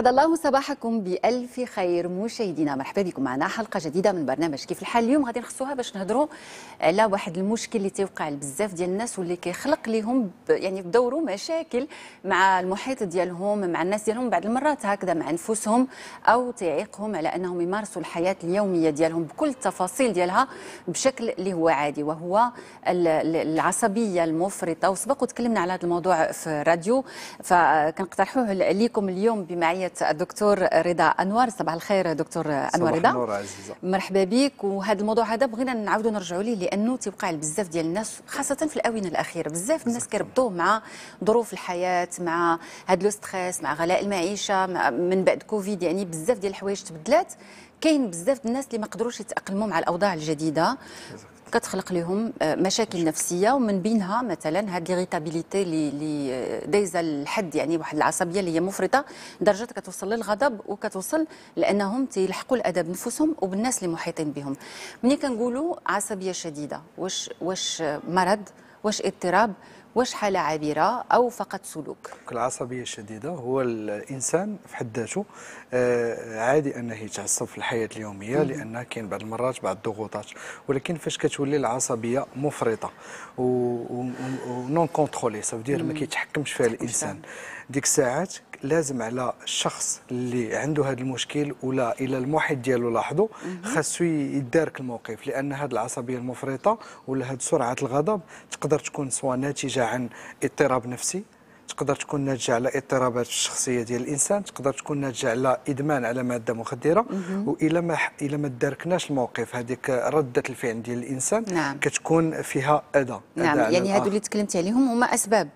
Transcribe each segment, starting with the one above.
أسعد الله صباحكم بألف خير مشاهدينا مرحبا بكم معنا حلقة جديدة من برنامج كيف الحال اليوم غادي نخصوها باش نهضروا على واحد المشكل اللي تيوقع لبزاف ديال الناس واللي كيخلق لهم يعني بدوروا مشاكل مع المحيط ديالهم مع الناس ديالهم بعض المرات هكذا مع أنفسهم أو تعيقهم على أنهم يمارسوا الحياة اليومية ديالهم بكل التفاصيل ديالها بشكل اللي هو عادي وهو العصبية المفرطة وسبق وتكلمنا على هذا الموضوع في الراديو فكنقترحوه لكم اليوم بمعية الدكتور رضا أنوار صباح الخير دكتور أنوار رضا عزيزة مرحبا بك وهذا الموضوع هذا بغينا نعاودوا نرجعوا ليه لأنه تيوقع بزاف ديال الناس خاصة في الآونة الأخيرة بزاف الناس كيربطوه مع ظروف الحياة مع هذا لو ستريس مع غلاء المعيشة مع من بعد كوفيد يعني بزاف ديال الحوايج تبدلات كاين بزاف الناس اللي ما قدروش يتأقلموا مع الأوضاع الجديدة كتخلق لهم آه، مشاكل نفسيه ومن بينها مثلا هاد ليريتابيليتي اللي آه، دايزه الحد يعني واحد العصبيه اللي هي مفرطه درجه كتوصل للغضب وكتوصل لانهم تيلحقوا الادب نفسهم وبالناس اللي محيطين بهم ملي كنقولوا عصبيه شديده واش واش مرض واش اضطراب حالة عابرة أو فقط سلوك العصبية الشديدة هو الإنسان في حد ذاته آه، عادي أنه يتعصب في الحياة اليومية لأن كاين بعض المرات بعض الضغوطات ولكن فاش كتولي العصبية مفرطة ونون كونترولي سافدير ما كيتحكمش فيها الإنسان ديك الساعات لازم على الشخص اللي عنده هذا المشكل ولا الى المحيط ديالو لاحظوا خاصو يدارك الموقف لان هذه العصبيه المفرطه ولا هذه سرعه الغضب تقدر تكون سواء ناتجه عن اضطراب نفسي تقدر تكون ناتجه على اضطرابات في الشخصيه ديال الانسان تقدر تكون ناتجه على ادمان على ماده مخدره والى ما الى ما داركناش الموقف هذيك رده الفعل ديال الانسان نعم. كتكون فيها اذى نعم أدى يعني هادو اللي تكلمت عليهم هما اسباب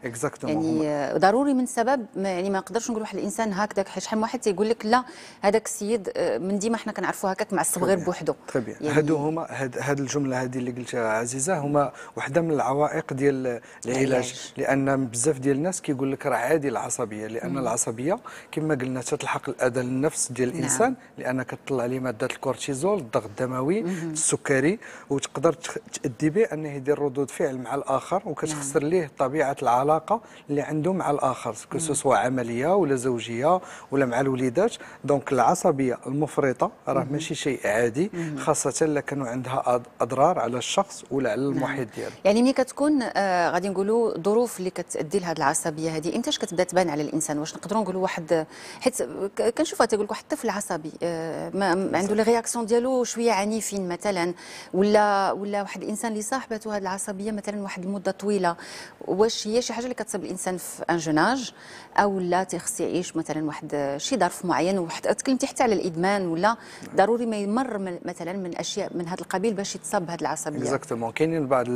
يعني هم. ضروري من ما يعني ما نقدرش نقول واحد الانسان هكذاك شحال من واحد تيقول لك لا هذاك السيد آه، من ديما حنا كنعرفوه هكاك معصب غير بوحدو يعني هادو هما هاد, هاد الجمله هذه اللي قلتها عزيزه هما وحده من العوائق ديال العلاج لان بزاف ديال الناس كيقول نقول لك راه عادي العصبيه لان العصبيه كما قلنا تلحق الاذى للنفس ديال نعم. الانسان نعم. لان كتطلع ليه ماده الكورتيزول الضغط الدموي السكري وتقدر تادي به انه يدير ردود فعل مع الاخر وكتخسر نعم. ليه طبيعه العلاقه اللي عنده مع الاخر كسوسوا عمليه ولا زوجيه ولا مع الوليدات دونك العصبيه المفرطه راه ماشي شيء عادي خاصه الا كانوا عندها اضرار على الشخص ولا على نعم. المحيط ديالو يعني ملي كتكون آه غادي نقولوا ظروف اللي كتادي لهذه العصبيه هذه امتاش كتبدا تبان على الانسان واش نقدروا نقولوا واحد حيت كنشوفها تقول لك واحد الطفل عصبي آه، ما عنده لي رياكسيون ديالو شويه عنيفين مثلا ولا ولا واحد الانسان اللي صاحبته هذه العصبيه مثلا واحد المده طويله واش هي شي حاجه اللي كتصيب الانسان في ان جوناج او لا تيخص يعيش مثلا واحد شي ظرف معين واحد تكلمتي حتى على الادمان ولا ضروري ما يمر من مثلا من اشياء من هذا القبيل باش يتصاب بهذه العصبيه اكزاكتومون كاينين بعض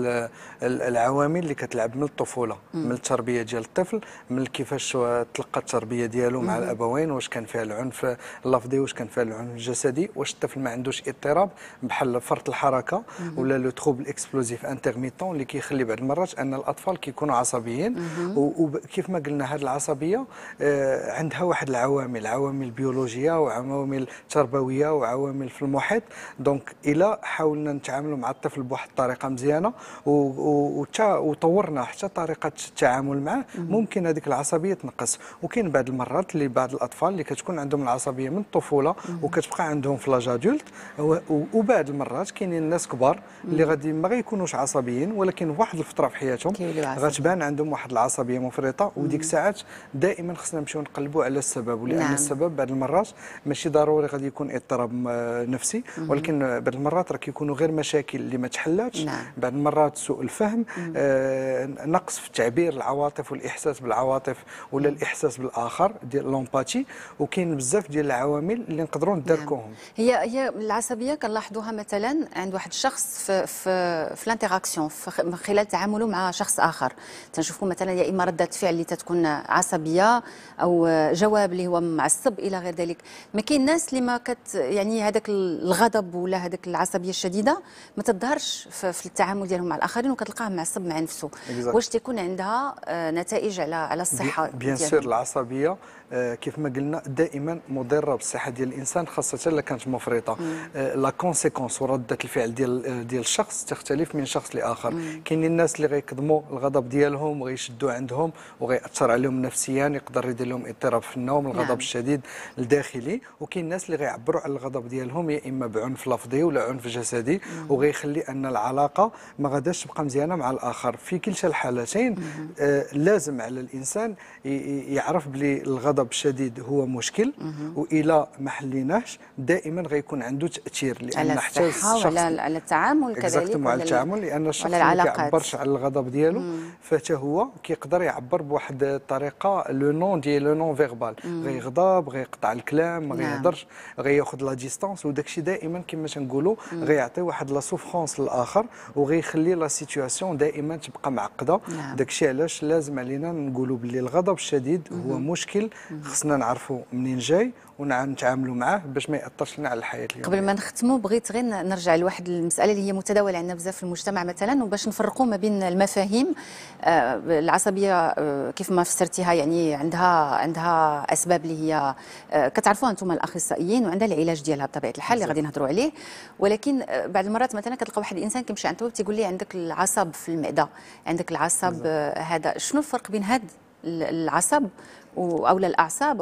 العوامل اللي كتلعب من الطفوله من التربيه ديال الطفل من كيفاش تلقى التربيه ديالو مع الابوين واش كان فيها العنف اللفظي واش كان فيها العنف الجسدي واش الطفل ما عندوش اضطراب بحال فرط الحركه ولا لو تروبل اكسبلوزيف انترميتون اللي كيخلي بعض المرات ان الاطفال كيكونوا عصبيين وكيف ما قلنا هذه العصبيه آه، عندها واحد العوامل عوامل بيولوجيه وعوامل تربويه وعوامل في المحيط دونك الا حاولنا نتعاملوا مع الطفل بواحد الطريقه مزيانه وطورنا حتى طريقه التعامل معه ممكن كاين هذيك العصبيه تنقص وكاين بعض المرات اللي بعض الاطفال اللي كتكون عندهم العصبيه من الطفوله وكتبقى عندهم في لاج ادولت وبعض المرات كاينين الناس كبار اللي غادي ما غيكونوش عصبيين ولكن واحد الفتره في حياتهم غتبان عندهم واحد العصبيه مفرطه وديك الساعات دائما خصنا نمشيو نقلبوا على السبب ولان نعم. السبب بعض المرات ماشي ضروري غادي يكون اضطراب آه، نفسي ولكن بعض المرات راه كيكونوا غير مشاكل اللي ما تحلاتش نعم. بعض المرات سوء الفهم آه نقص في تعبير العواطف والاحساس بالعواطف ولا الاحساس بالاخر ديال لومباتي وكاين بزاف ديال العوامل اللي نقدروا ندركوهم نعم. هي هي العصبيه كنلاحظوها مثلا عند واحد الشخص في في في لانتيراكسيون من خلال تعامله مع شخص اخر تنشوفوا مثلا يا اما رده فعل اللي تتكون عصبيه او جواب اللي هو معصب الى غير ذلك ما كاين ناس اللي ما كت يعني هذاك الغضب ولا هذاك العصبيه الشديده ما تظهرش في التعامل ديالهم مع الاخرين وكتلقاه معصب مع نفسه واش تيكون عندها آه، نتائج على على الصحه بيان سور العصبيه آه، كيف ما قلنا دائما مضره بالصحه ديال الانسان خاصه الا كانت مفرطه آه، لا كونسيكونس ورده الفعل ديال ديال الشخص تختلف من شخص لاخر كاين الناس اللي غيكظموا الغضب ديالهم وغيشدوا عندهم وغيأثر عليهم نفسيا يقدر يدير لهم اضطراب في النوم الغضب نعم. الشديد الداخلي وكاين الناس اللي غيعبروا على الغضب ديالهم يا اما بعنف لفظي ولا عنف جسدي وغيخلي ان العلاقه ما غاداش تبقى مزيانه مع الاخر في كلتا الحالتين آه لازم على الانسان يعرف بلي الغضب الشديد هو مشكل والى ما حليناهش دائما غيكون عنده تاثير لان حتى الشخص على التعامل كذلك على التعامل لان الشخص ما كيعبرش على الغضب ديالو فتا هو كيقدر يعبر بواحد الطريقه لو نون ديال لو نون فيربال غيغضب غيقطع الكلام ما نعم. غيهضرش غياخذ لا ديستونس وداك الشيء دائما كما تنقولوا غيعطي واحد لا سوفرونس للاخر وغيخلي لا سيتوياسيون دائما تبقى معقده نعم. داك الشيء علاش لازم علينا نقول نقولوا باللي الغضب الشديد هو مشكل خصنا نعرفوا منين جاي ونتعاملوا معاه باش ما ياثرش لنا على الحياه اليوميه قبل ما نختموا بغيت غير نرجع لواحد المساله اللي هي متداوله عندنا بزاف في المجتمع مثلا وباش نفرقوا ما بين المفاهيم آه، العصبيه آه، كيف ما فسرتيها يعني عندها عندها اسباب اللي هي آه، كتعرفوها انتم الاخصائيين وعندها العلاج ديالها بطبيعه الحال اللي غادي نهضروا عليه ولكن بعض المرات مثلا كتلقى واحد الانسان كيمشي عند طبيب تيقول لي عندك العصب في المعده عندك العصب هذا شنو الفرق بين هذا العصب او للاعصاب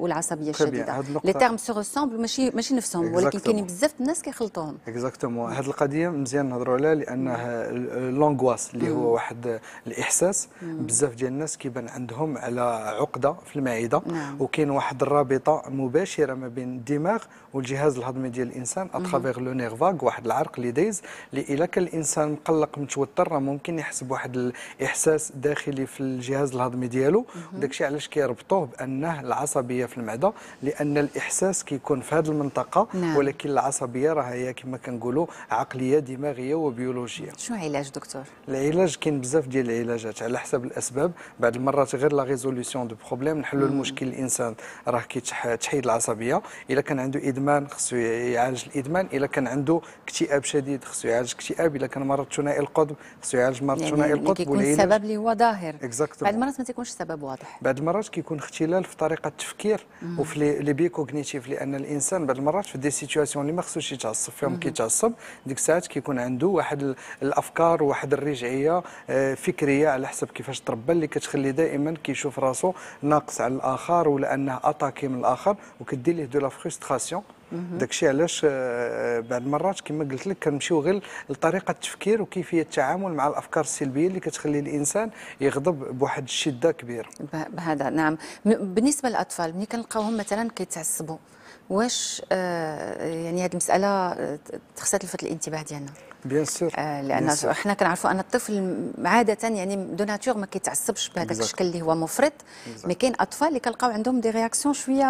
والعصبيه طيب، الشديده لي تيرم سو ريسومبل ماشي ماشي نفسهم ولكن كاين بزاف الناس كيخلطوهم اكزاكتومون هذه القضيه مزيان نهضروا عليها لانها لونغواس اللي هو واحد الاحساس بزاف ديال الناس كيبان عندهم على عقده في المعده نعم. وكاين واحد الرابطه مباشره ما بين الدماغ والجهاز الهضمي ديال الانسان اترافيغ لو فاغ واحد العرق اللي دايز اللي الا كان الانسان مقلق متوتر ممكن يحس بواحد الاحساس داخلي في الجهاز الهضمي ديالو وداك الشيء علاش كيربطوه بانه العصبيه في المعده لان الاحساس كيكون في هذه المنطقه نعم. ولكن العصبيه راه هي كما كنقولوا عقليه دماغيه وبيولوجيه شنو علاج دكتور العلاج كاين بزاف ديال العلاجات على حسب الاسباب بعض المرات غير لا ريزوليسيون دو بروبليم نحلوا المشكل الانسان راه كيتحيد العصبيه الا كان عنده ادمان خصو يعالج الادمان الا كان عنده اكتئاب شديد خصو يعالج اكتئاب الا كان مرض ثنائي القطب خصو يعالج مرض يعني ثنائي يعني القطب كيكون السبب اللي هو ظاهر بعض المرات ما تيكونش السبب واضح بعد بعض المرات كيكون اختلال في طريقه التفكير وفي لي بي كوغنيتيف لان الانسان بعض المرات في دي سيتوياسيون اللي ما خصوش يتعصب فيهم كيتعصب ديك الساعات كيكون عنده واحد الافكار وواحد الرجعيه آه، فكريه على حسب كيفاش تربى اللي كتخليه دائما كيشوف راسو ناقص على الاخر ولا انه اتاكي من الاخر وكدير ليه دو لا فرستراسيون داكشي علاش آه، آه، بعض المرات كما قلت لك كنمشيو غير لطريقه التفكير وكيفيه التعامل مع الافكار السلبيه اللي كتخلي الانسان يغضب بواحد الشده كبيره بهذا نعم بالنسبه للاطفال ملي كنلقاوهم مثلا كيتعصبوا واش آه يعني هذه المساله خصها آه، تلفت الانتباه ديالنا بيان آه، سور لان حنا كنعرفوا ان الطفل عاده يعني دو ناتور ما كيتعصبش بهذا الشكل اللي هو مفرط مي كاين اطفال اللي كنلقاو عندهم دي رياكسيون شويه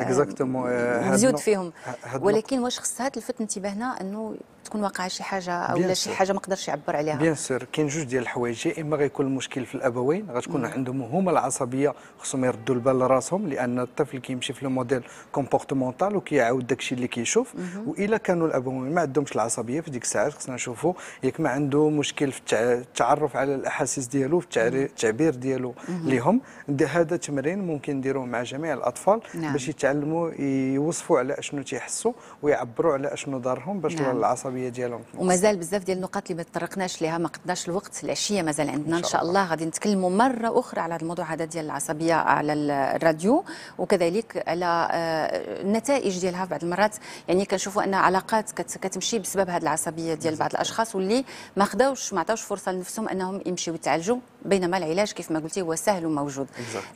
اكزاكتومون آه، مزيود فيهم ولكن واش خصها تلفت انتباهنا انه تكون واقعه شي حاجه او لا شي حاجه ما قدرش يعبر عليها بيان سور كاين جوج ديال الحوايج يا اما غيكون المشكل في الابوين غتكون عندهم هما العصبيه خصهم يردوا البال لراسهم لان الطفل كيمشي في لو موديل كومبورتمونتال وكيعاود داكشي اللي كيشوف والا كانوا الابوين ما عندهمش العصبيه في ديك الساعات خصنا نشوفوا ياك ما عنده مشكل في التعرف على الاحاسيس ديالو في التعبير ديالو ليهم هذا تمرين ممكن نديروه مع جميع الاطفال نعم. باش يتعلموا يوصفوا على اشنو تيحسوا ويعبروا على اشنو دارهم باش نعم. العصبيه العربيه ديالهم ومازال بزاف ديال النقاط اللي ما تطرقناش ليها ما قدناش الوقت العشيه مازال عندنا ان شاء الله غادي نتكلموا مره اخرى على الموضوع هذا ديال العصبيه على الراديو وكذلك على آه، النتائج ديالها بعض المرات يعني كنشوفوا ان علاقات كتمشي بسبب هذه العصبيه ديال بعض الاشخاص واللي ما خداوش ما عطاوش فرصه لنفسهم انهم يمشيو يتعالجوا بينما العلاج كيف ما قلتي هو سهل وموجود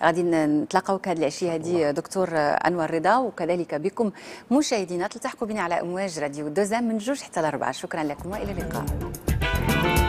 غادي نتلاقاو هذه العشيه هذه دكتور انور رضا وكذلك بكم مشاهدينا تلتحقوا بنا على امواج راديو دوزام من جوج حتى لاربعه شكرا لكم والى اللقاء